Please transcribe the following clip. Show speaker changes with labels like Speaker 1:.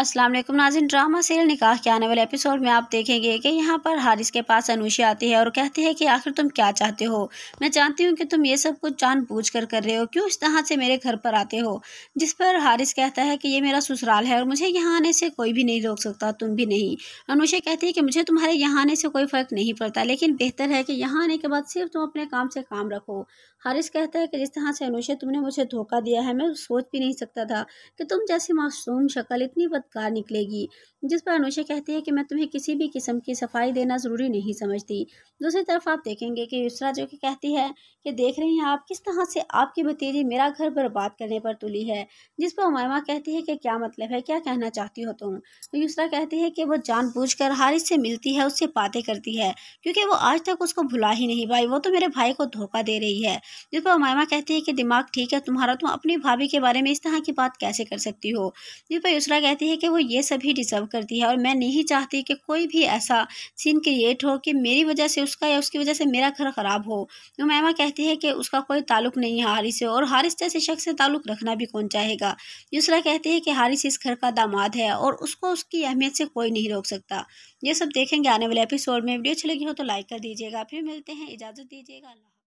Speaker 1: अस्सलाम वालेकुम नाजिन drama serial निकाह के आने वाले एपिसोड में आप देखेंगे कि यहाँ पर हारिस के पास अनूशी आती है और कहती है कि आखिर तुम क्या चाहते हो मैं चाहती हूँ कि तुम ये सब कुछ जानबूझ कर कर रहे हो क्यों इस तरह से मेरे घर पर आते हो जिस पर हारिस कहता है कि ये मेरा ससुराल है और मुझे यहाँ आने से कोई भी नहीं रोक सकता तुम भी नहीं अनुषा कहती है कि मुझे तुम्हारे यहाँ आने से कोई फ़र्क नहीं पड़ता लेकिन बेहतर है कि यहाँ आने के बाद सिर्फ तुम अपने काम से काम रखो हारिस कहता है कि जिस तरह से अनुषा तुमने मुझे धोखा दिया है मैं सोच भी नहीं सकता था कि तुम जैसी मासूम शक्ल इतनी कार निकलेगी जिस पर अनुषा कहती है कि मैं तुम्हें किसी भी किस्म की सफाई देना ज़रूरी नहीं समझती दूसरी तरफ आप देखेंगे कि युसरा जो कि कहती है कि देख रही हैं आप किस तरह से आपकी भतीजी मेरा घर बर्बाद करने पर तुली है जिस पर उमायमा कहती है कि क्या मतलब है क्या कहना चाहती हो तुम तो युसरा कहती है कि वो कर हारिस से मिलती है उससे बातें करती है क्योंकि वो आज तक उसको भुला ही नहीं भाई वो तो मेरे भाई को धोखा दे रही है जिस पर उमायमा कहती है कि दिमाग ठीक है तुम्हारा तुम अपनी भाभी के बारे में इस तरह की बात कैसे कर सकती हो जिस पर युसरा कहती है है कि वो ये सभी डिज़र्व करती है और मैं नहीं चाहती कि कोई भी ऐसा सीन क्रिएट हो कि मेरी वजह से उसका या उसकी वजह से मेरा घर ख़राब हो तो मैमा कहती है कि उसका कोई ताल्लुक नहीं है हारिस से और हारिस जैसे शख्स से ताल्लुक़ रखना भी कौन चाहेगा दूसरा कहती है कि हारिस इस घर का दामाद है और उसको उसकी अहमियत से कोई नहीं रोक सकता ये सब देखेंगे आने वाले एपिसोड में वीडियो अच्छी लगी हो तो लाइक कर दीजिएगा फिर मिलते हैं इजाज़त दीजिएगा